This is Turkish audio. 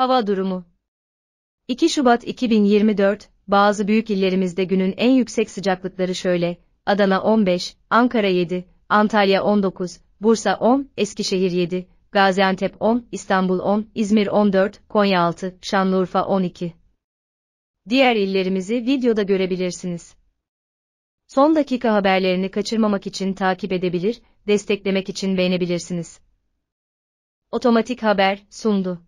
Hava durumu 2 Şubat 2024, bazı büyük illerimizde günün en yüksek sıcaklıkları şöyle, Adana 15, Ankara 7, Antalya 19, Bursa 10, Eskişehir 7, Gaziantep 10, İstanbul 10, İzmir 14, Konya 6, Şanlıurfa 12. Diğer illerimizi videoda görebilirsiniz. Son dakika haberlerini kaçırmamak için takip edebilir, desteklemek için beğenebilirsiniz. Otomatik Haber sundu.